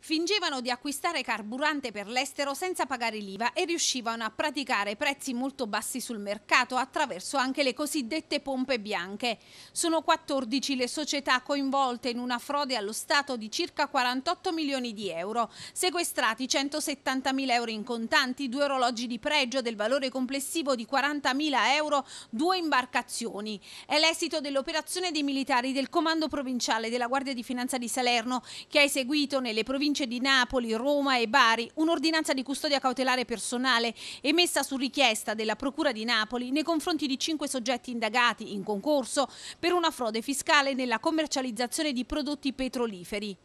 Fingevano di acquistare carburante per l'estero senza pagare l'IVA e riuscivano a praticare prezzi molto bassi sul mercato attraverso anche le cosiddette pompe bianche. Sono 14 le società coinvolte in una frode allo Stato di circa 48 milioni di euro, sequestrati 170 mila euro in contanti, due orologi di pregio del valore complessivo di 40 mila euro, due imbarcazioni. È l'esito dell'operazione dei militari del Comando Provinciale della Guardia di Finanza di Salerno che ha eseguito nelle province province di Napoli, Roma e Bari un'ordinanza di custodia cautelare personale emessa su richiesta della Procura di Napoli nei confronti di cinque soggetti indagati in concorso per una frode fiscale nella commercializzazione di prodotti petroliferi.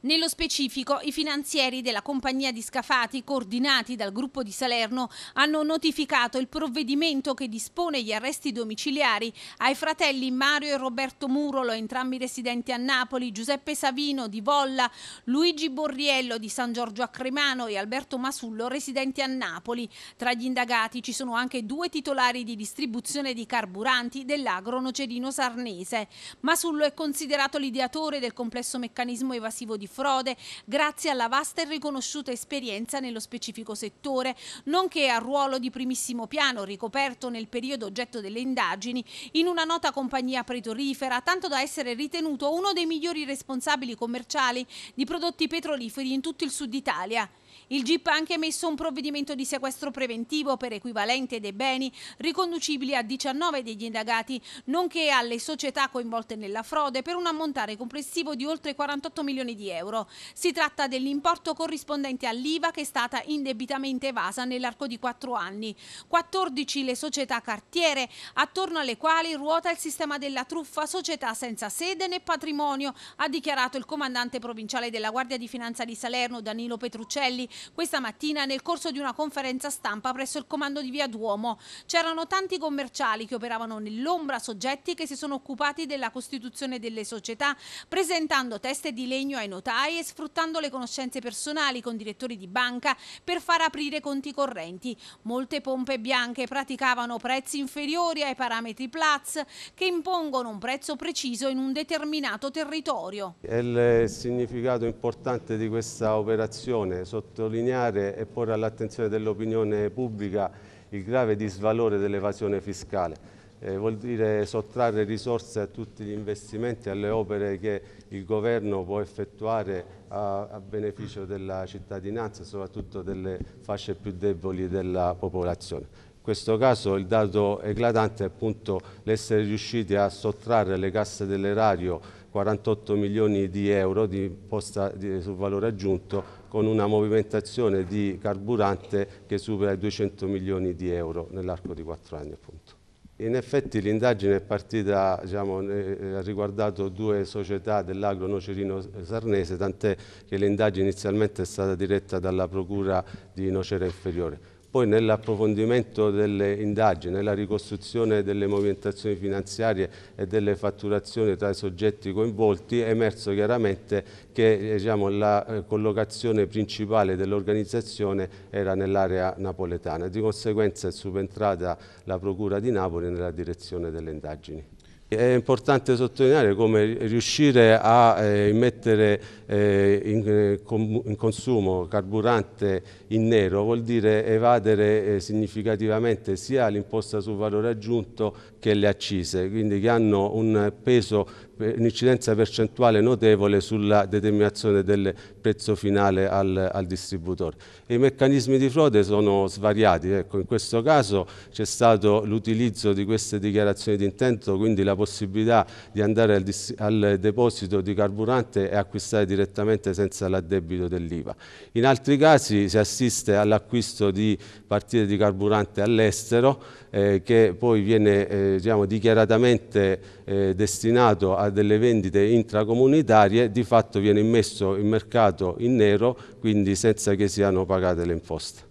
Nello specifico, i finanzieri della compagnia di scafati, coordinati dal gruppo di Salerno, hanno notificato il provvedimento che dispone gli arresti domiciliari ai fratelli Mario e Roberto Murolo, entrambi residenti a Napoli, Giuseppe Savino di Volla, Luigi Borriello di San Giorgio a Cremano e Alberto Masullo, residenti a Napoli. Tra gli indagati ci sono anche due titolari di distribuzione di carburanti dell'agro nocerino sarnese. Masullo è considerato l'ideatore del complesso meccanismo evasivo di frode grazie alla vasta e riconosciuta esperienza nello specifico settore, nonché al ruolo di primissimo piano ricoperto nel periodo oggetto delle indagini in una nota compagnia pretorifera, tanto da essere ritenuto uno dei migliori responsabili commerciali di prodotti petroliferi in tutto il sud Italia. Il GIP ha anche emesso un provvedimento di sequestro preventivo per equivalente dei beni riconducibili a 19 degli indagati, nonché alle società coinvolte nella frode per un ammontare complessivo di oltre 48 milioni di euro. Si tratta dell'importo corrispondente all'IVA che è stata indebitamente evasa nell'arco di 4 anni. 14 le società cartiere, attorno alle quali ruota il sistema della truffa società senza sede né patrimonio, ha dichiarato il comandante provinciale della Guardia di Finanza di Salerno Danilo Petruccelli questa mattina nel corso di una conferenza stampa presso il comando di Via Duomo. C'erano tanti commerciali che operavano nell'ombra, soggetti che si sono occupati della costituzione delle società, presentando teste di legno ai notai e sfruttando le conoscenze personali con direttori di banca per far aprire conti correnti. Molte pompe bianche praticavano prezzi inferiori ai parametri Platz che impongono un prezzo preciso in un determinato territorio. Il significato importante di questa operazione sotto sottolineare e porre all'attenzione dell'opinione pubblica il grave disvalore dell'evasione fiscale. Eh, vuol dire sottrarre risorse a tutti gli investimenti, alle opere che il governo può effettuare a, a beneficio della cittadinanza, soprattutto delle fasce più deboli della popolazione. In questo caso il dato eclatante è appunto l'essere riusciti a sottrarre alle casse dell'erario 48 milioni di euro di imposta sul valore aggiunto con una movimentazione di carburante che supera i 200 milioni di euro nell'arco di quattro anni appunto. In effetti l'indagine è partita, diciamo, eh, ha riguardato due società dell'agro nocerino sarnese, tant'è che l'indagine inizialmente è stata diretta dalla Procura di Nocera Inferiore. Poi nell'approfondimento delle indagini, nella ricostruzione delle movimentazioni finanziarie e delle fatturazioni tra i soggetti coinvolti è emerso chiaramente che diciamo, la eh, collocazione principale dell'organizzazione era nell'area napoletana. Di conseguenza è subentrata la Procura di Napoli nella direzione delle indagini. È importante sottolineare come riuscire a eh, mettere eh, in, eh, in, consumo carburante in nero vuol dire evadere eh, significativamente sia l'imposta sul valore aggiunto che le accise, quindi che hanno un peso un'incidenza percentuale notevole sulla determinazione del prezzo finale al, al distributore. I meccanismi di frode sono svariati, ecco, in questo caso c'è stato l'utilizzo di queste dichiarazioni di intento, quindi la possibilità di andare al, al deposito di carburante e acquistare direttamente senza l'addebito dell'IVA. In altri casi si assiste all'acquisto di partite di carburante all'estero eh, che poi viene eh, diciamo, dichiaratamente eh, destinato a delle vendite intracomunitarie, di fatto viene immesso in mercato in nero, quindi senza che siano pagate le imposte.